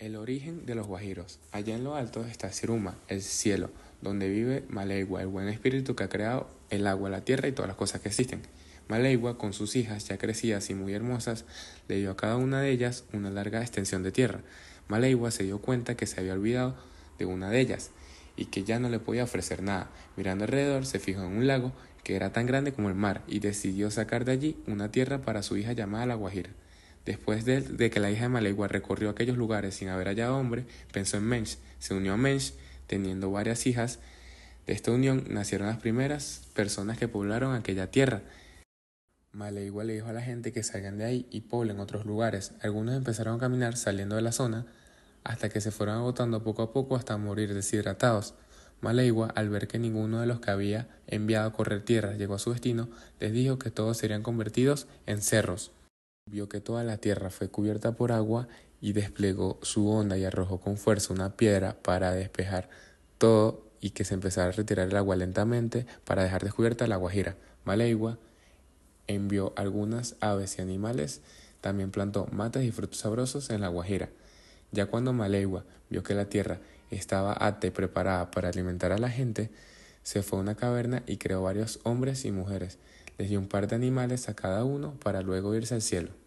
El origen de los guajiros. Allá en lo alto está Siruma, el cielo, donde vive Malewa, el buen espíritu que ha creado el agua, la tierra y todas las cosas que existen. Malewa, con sus hijas ya crecidas y muy hermosas, le dio a cada una de ellas una larga extensión de tierra. Malewa se dio cuenta que se había olvidado de una de ellas y que ya no le podía ofrecer nada. Mirando alrededor, se fijó en un lago que era tan grande como el mar y decidió sacar de allí una tierra para su hija llamada La Guajira. Después de, que la hija de Malegua recorrió aquellos lugares sin haber hallado hombre, pensó en Mensch, se unió a Mensch, teniendo varias hijas. De esta unión nacieron las primeras personas que poblaron aquella tierra. Malegua le dijo a la gente que salgan de ahí y poblen otros lugares. Algunos empezaron a caminar saliendo de la zona hasta que se fueron agotando poco a poco hasta morir deshidratados. Malegua, al ver que ninguno de los que había enviado a correr tierra llegó a su destino, les dijo que todos serían convertidos en cerros. Vio que toda la tierra fue cubierta por agua y desplegó su onda y arrojó con fuerza una piedra para despejar todo y que se empezara a retirar el agua lentamente para dejar descubierta la guajira. Malegua envió algunas aves y animales, también plantó matas y frutos sabrosos en la guajira. Ya cuando Malegua vio que la tierra estaba y preparada para alimentar a la gente, se fue a una caverna y creó varios hombres y mujeres, les dio un par de animales a cada uno para luego irse al cielo.